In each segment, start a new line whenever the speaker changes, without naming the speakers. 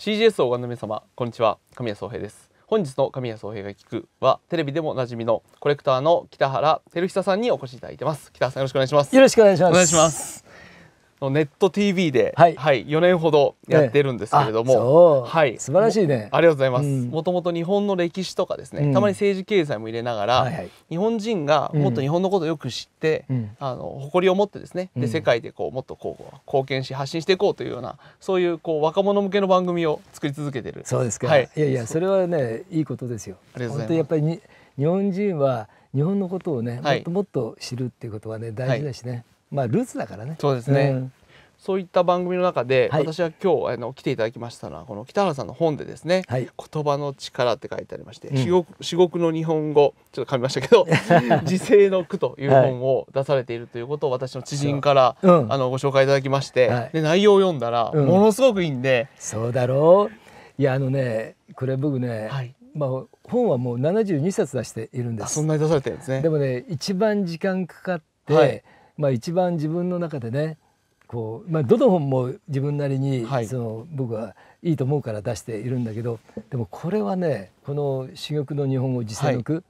CGS をご覧の皆様こんにちは神谷総平です本日の神谷総平が聞くはテレビでもおなじみのコレクターの北原照久さんにお越しいただいてます北原さんよろしくお願いしますよろし
くお願いしますお願いしま
すネット TV で、はいはい、4年ほどやってるんですけれども、はい、素晴らしいねありがとうございますもともと日本の歴史とかですね、たまに政治経済も入れながら、はいはい、日本人がもっと日本のことをよく知って、うん、あの誇りを持ってですねで世界でこうもっとこう貢献し発信していこうというようなそういうこう若者向けの番組を作り続けてるそうですか、はい、いやいやそれ
はねいいことですよありがとうございますやっぱり日本人は日本のことをね、もっともっと知るっていうことはね大事だしね、まあルーツだからねそうですね、うん
そういった番組の中で、はい、私は今日あの来ていただきましたのはこの北原さんの本でですね「はい、言葉の力」って書いてありまして、うん、至極の日本語ちょっと噛みましたけど「時世の句」という本を出されているということを私の知人から、うん、あのご紹介いただきまして、はい、で内容を読んだら、ものすごくいいんで。そうだろう
いやあのねこれ僕ね、はい、まあ、本はもう72冊出しているんですそんなに出されてるんですねでもね一番時間かかって、はい、まあ、一番自分の中でねこう、まあ、どの本も自分なりに、はい、その僕はいいと思うから出しているんだけどでもこれはねこの「珠玉の日本語実践録、はい」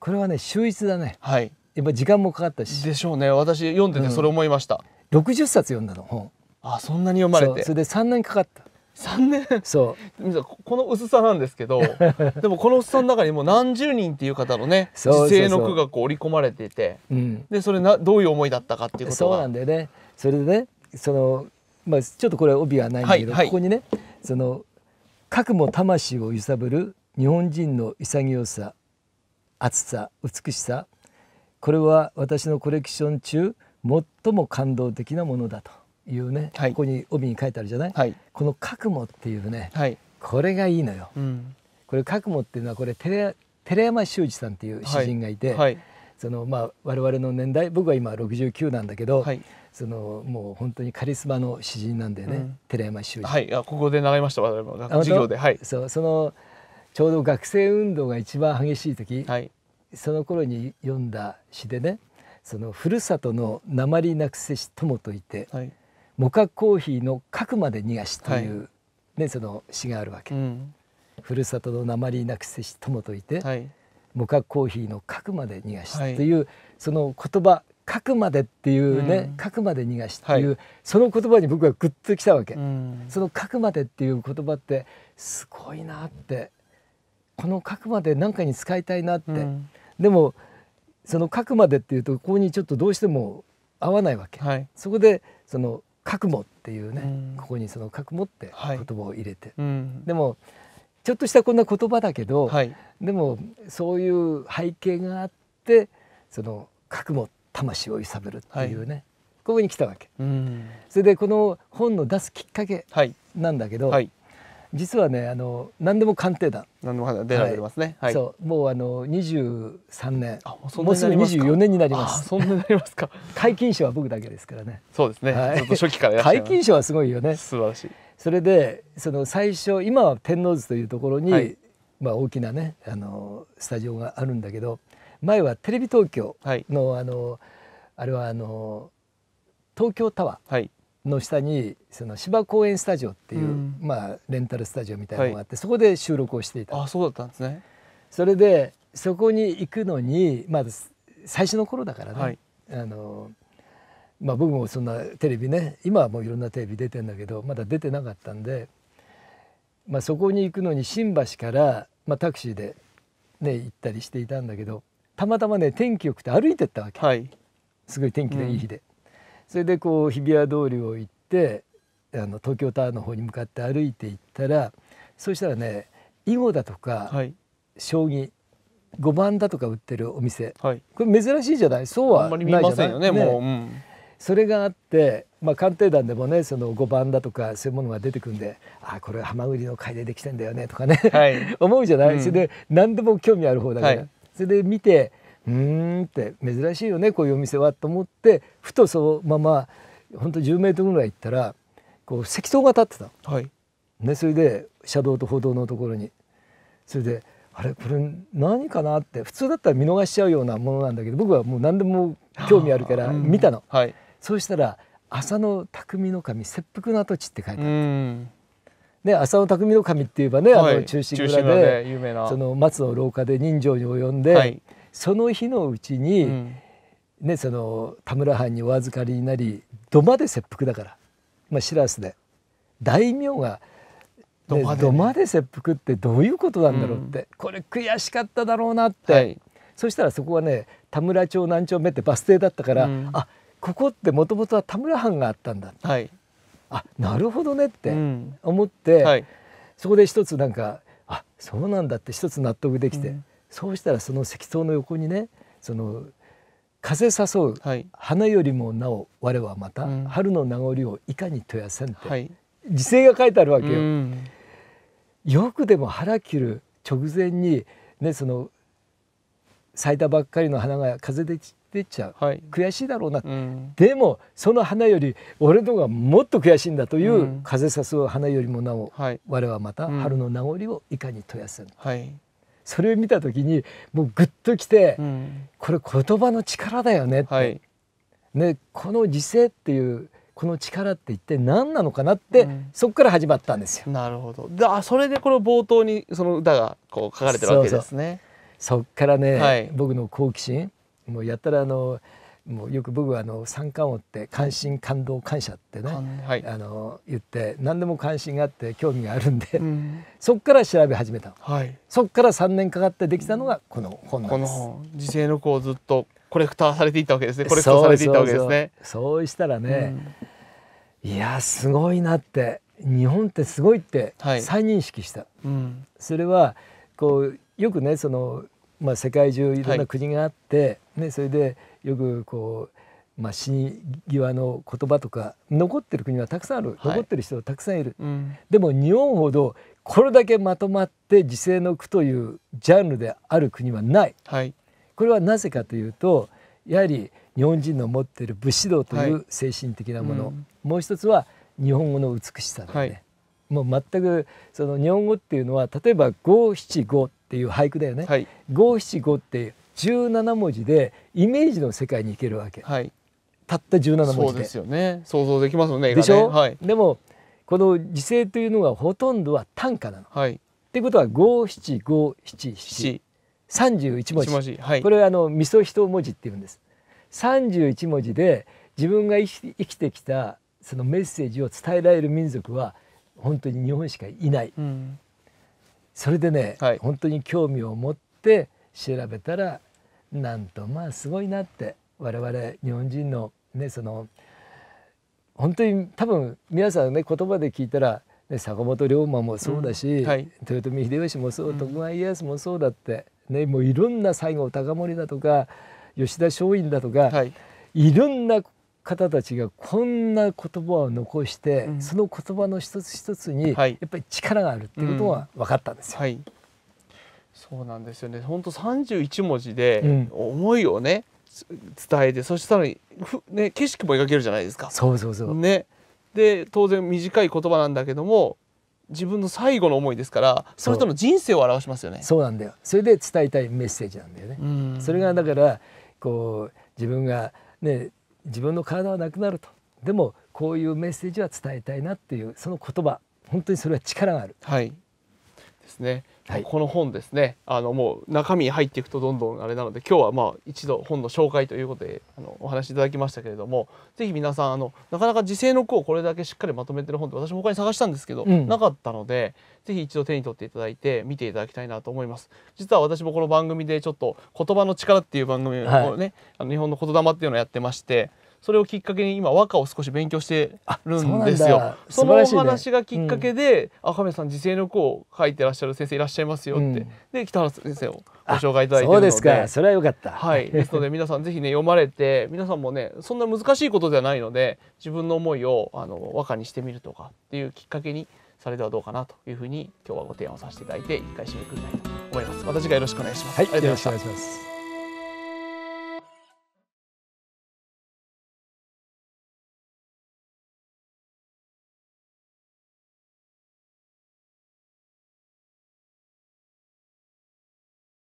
これはね
秀逸だね、はい、やっぱ時間もかかったしでしょうね私読んでてそれ思いました、
うん、60冊読んだの本あそんなに読まれてそれで3年かかった3年そ
う この薄さなんですけど でもこの薄さの中にもう何十人っていう方のね自生の句がこう織り込まれていて、うん、でそれなどういう思いだったかっていうことがそうなんだよねそ
れでねそのまあちょっとこれ帯はないんだけど、はいここにねその核も魂を揺さぶる日本人の潔さ熱さ美しさこれは私のコレクション中最も感動的なものだというね、はい、ここに帯に書いてあるじゃない、はい、この「覚悟」っていうね、はい、これがいいのよ。うん、これ覚悟っていうのはこれ寺山修司さんっていう詩人がいて、そのまあ我々の年代僕は今69なんだけど、はい、そのもう本当にカリスマの詩人なんでね、うん、寺山修司。は
い、あここで習いました我々も授業で。は
い、そうそのちょうど学生運動が一番激しい時、はい、その頃に読んだ詩でね「そのふるさとの鉛なくせし友といて、はい、モカコーヒーの核まで逃がし」というね、はい、その詩があるわけ。うん、ふるさとの鉛なくせし友といて、はい無核コーヒーの核まで逃がしという、はい、その言葉核までっていうね、うん、核まで逃がしっていう、はい、その言葉に僕はグッときたわけ、うん、その核までっていう言葉ってすごいなってこの核まで何かに使いたいなって、うん、でもその核までっていうとここにちょっとどうしても合わないわけ、はい、そこでその「覚もっていうね、ここにその「覚もって言葉を入れて、でも「ちょっとしたこんな言葉だけど、はい、でもそういう背景があってその核も魂を揺さぶるっていうね、はい、ここに来たわけ。それでこの本の出すきっかけなんだけど、はい、実はねあの何でも鑑定団
何でも鑑定団やますね、はい、そ
うもうあの23年あもうすぐ24年になりますそんなになりますか 解禁賞は僕だけですからね
そうですね、はい、初期から 解禁賞はすごいよね素晴らしい
それでその最初今は天王洲というところに、はい、まあ、大きなねあのスタジオがあるんだけど前はテレビ東京のはい、あのあれはあの東京タワーの下にその芝公園スタジオっていう、うん、まあ、レンタルスタジオみたいなのがあって、はい、そこで収録をしていたあそうだったんですねそれでそこに行くのに、まあ、最初の頃だからね、あのまあ、僕もそんなテレビね今はもういろんなテレビ出てんだけどまだ出てなかったんで、まあ、そこに行くのに新橋から、まあ、タクシーで、ね、行ったりしていたんだけどたまたまね天気よくて歩いてったわけ、はい、すごい天気のいい日で、うん、それでこう日比谷通りを行ってあの東京タワーの方に向かって歩いて行ったらそしたらね囲碁だとか、はい、将棋碁番だとか売ってるお店、はい、これ珍しいじゃないそうはないじゃないあんまり見ませんよね、ね、もう、うんそれがあって、まあ、鑑定団でもねその5番だとかそういうものが出てくるんで「あこれはまぐりの貝でできてんだよね」とかね、はい、思うじゃない、うん、それで何でも興味ある方だから、はい、それで見て「うん」って珍しいよねこういうお店はと思ってふとそのままほんと1 0ルぐらい行ったらこう石灯が立ってた、はいね、それで車道と歩道のところに。それであれこれ何かなって普通だったら見逃しちゃうようなものなんだけど僕はもう何でも興味あるから見たの。はい、そうしたら浅野匠の神切腹の跡地って書いてあるね、浅野匠の神って言えばね、はい、あの中心蔵でその松の廊下で人情に及んで、はい、その日のうちに、うん、ね、その田村藩にお預かりになり土間で切腹だから、まあ、シラスで大名が、ね、土間で、間で切腹ってどういうことなんだろうって、うん、これ悔しかっただろうなって、はい、そしたらそこはね田村町何丁目ってバス停だったから、うん、あここってもともとは田村藩があったんだ、はい、あなるほどねって思って、うんはい、そこで一つなんかあそうなんだって一つ納得できて、うん、そうしたらその石塔の横にねその風誘う、はい、花よりもなお我はまた、うん、春の名残をいかにとやせんって、はい、時勢が書いてあるわけよ。うん、よくでも腹切る直前にねその咲いたばっかりの花が風でってっちゃう、はい、悔しいだろうな、うん、でもその花より俺のがもっと悔しいんだという、うん、風さす花よりもなお、はい、我はまた春の名残をいかにとやす、はい、それを見た時にもうぐっときて、うん、これ言葉の力だよねって、ね、この時勢っていうこの力って一体何なのかなって、うん、そこから始まったんですよ。なるほど。だそれでこの冒頭にその歌がこう書かれてるわけですね。そこからね、はい、僕の好奇心もうやったらあのもうよく僕はあの三冠王って関心感動感謝ってね、はい、あの言って何でも関心があって興味があるんで、うん、そっから調べ始めた、はい、そっから3年かかってできたのがこの本なんです。この
時世の子をずっとコレクターされていたわけですねコレクターされていたわけですね。そうしたらね、
うん、いやすごいなって日本ってすごいって再認識した。はいうん、それはこうよくねそのまあ、世界中いろんな国があって、ね、それでよくこう、まあ、死に際の言葉とか残ってる国はたくさんある、残ってる人はたくさんいる、うん、でも日本ほどこれだけまとまって自制の句というジャンルである国はない、はい、これはなぜかというとやはり日本人の持っている武士道という精神的なもの、はいうん、もう一つは日本語の美しさだね、はい、もう全くその日本語っていうのは例えば五七五っていう俳句だよね、五七五って17文字でイメージの世界に行けるわけ、はい、たった17文字ですよ
ね想像できますよんねでしょ、ねは
い、でもこの時勢というのはほとんどは短歌なの。はい、ってことは五七五七七三十一文字、はい、これはあの味噌一文字って言うんです。三十一文字で自分が生きてきたそのメッセージを伝えられる民族は本当に日本しかいない。うん、それでね、はい、本当に興味を持って調べたらなんとまあすごいなって我々日本人のねその本当に多分皆さんね言葉で聞いたら、ね、坂本龍馬もそうだし、うんはい、豊臣秀吉もそう、徳川家康もそうだって、ね、もういろんな西郷隆盛だとか吉田松陰だとか、はい、いろんな方たちがこんな言葉を残して、うん、その言葉の一つ一つにやっぱり力があるっていうことは
分かったんですよ。はい、そうなんですよね本当三十一文字で思いをね、伝えてそしたらね、景色も描けるじゃないですか。そうそうそうね、で当然短い言葉なんだけども自分の最後の思いですからそれとの人生を表しますよね
そうなんだよそれで伝えたいメッセージなんだよねそれがだからこう自分がね自分の体はなくなるとでもこういうメッセージは伝えたいなっていうその言葉本当にそれは力がある。はい
ですね。はい、この本ですねあのもう中身入っていくとどんどんあれなので今日はまあ一度本の紹介ということであのお話いただきましたけれども是非皆さんあのなかなか時勢の句をこれだけしっかりまとめてる本って私も他に探したんですけど、うん、なかったので是非一度手に取っていただいて見ていただきたいなと思います。実は私もこの番組でちょっと言葉の力っていう番組をね、はい、あの日本の言霊っていうのをやってまして。それをきっかけに今和歌を少し勉強してるんですよ。そ,、のお話がきっかけで、うん、赤目さん自制の句を書いてらっしゃる先生いらっしゃいますよって、うん、で北原先生をご紹介いただいてるのでそうですかそれはよかった。はい、ですので皆さんぜひね読まれて皆さんもねそんな難しいことではないので自分の思いをあの和歌にしてみるとかっていうきっかけにされてはどうかなというふうに今日はご提案をさせていただいて一回締めくくりたいと思います。また次回よろしくお願いします。はい、よろしくお
願いします